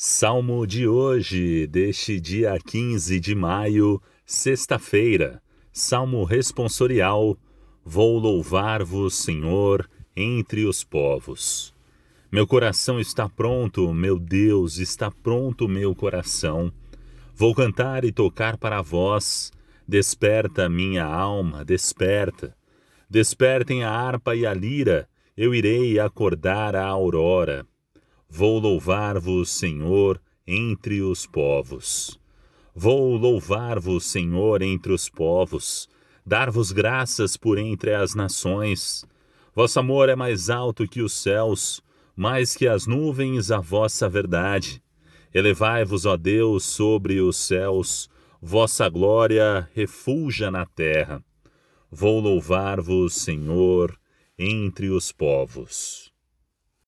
Salmo de hoje, deste dia 15 de maio, sexta-feira. Salmo responsorial: Vou louvar-vos, Senhor, entre os povos. Meu coração está pronto, meu Deus, está pronto meu coração. Vou cantar e tocar para vós. Desperta minha alma, desperta. Despertem a harpa e a lira, eu irei acordar a aurora. Vou louvar-vos, Senhor, entre os povos. Vou louvar-vos, Senhor, entre os povos, dar-vos graças por entre as nações. Vosso amor é mais alto que os céus, mais que as nuvens a vossa verdade. Elevai-vos, ó Deus, sobre os céus, vossa glória refulja na terra. Vou louvar-vos, Senhor, entre os povos.